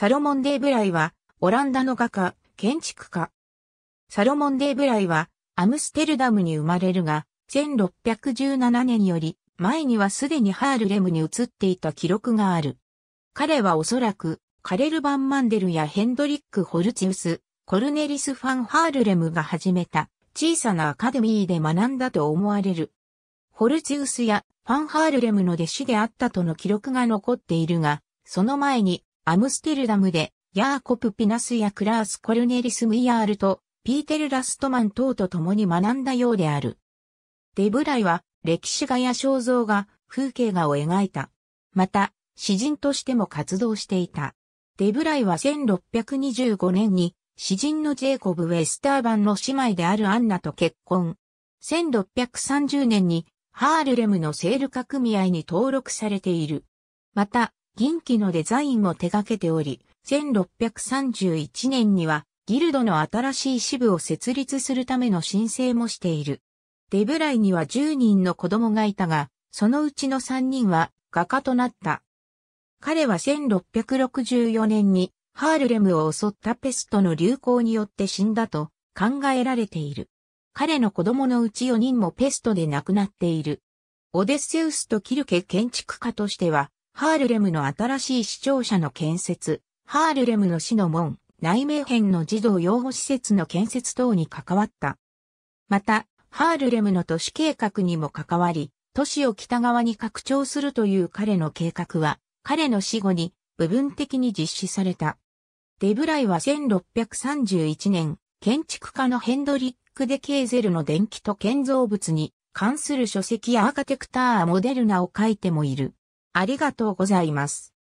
サロモン・デーブライは、オランダの画家、建築家。サロモン・デーブライは、アムステルダムに生まれるが、1617年より、前にはすでにハールレムに移っていた記録がある。彼はおそらく、カレル・バン・マンデルやヘンドリック・ホルチウス、コルネリス・ファン・ハールレムが始めた小さなアカデミーで学んだと思われる。ホルチウスやファン・ハールレムの弟子であったとの記録が残っているが、その前にアムステルダムで、ヤーコプ・ピナスやクラース・コルネリス・ムイヤールと、ピーテル・ラストマン等と共に学んだようである。デブライは、歴史画や肖像画、風景画を描いた。また、詩人としても活動していた。デブライは1625年に、詩人のジェイコブ・ウェスターバンの姉妹であるアンナと結婚。1630年に、ハールレムのセール化組合に登録されている。また、銀気のデザインも手掛けており、1631年にはギルドの新しい支部を設立するための申請もしている。デブライには10人の子供がいたが、そのうちの3人は画家となった。彼は1664年にハールレムを襲ったペストの流行によって死んだと考えられている。彼の子供のうち4人もペストで亡くなっている。オデッセウスとキルケ建築家としてはハールレムの新しい視聴者の建設、ハールレムの市の門、内名編の児童養護施設の建設等に関わった。また、ハールレムの都市計画にも関わり、都市を北側に拡張するという彼の計画は、彼の死後に部分的に実施された。デブライは1631年、建築家のヘンドリック・デ・ケーゼルの電気と建造物に関する書籍やアーカテクター・モデルナを書いてもいる。ありがとうございます。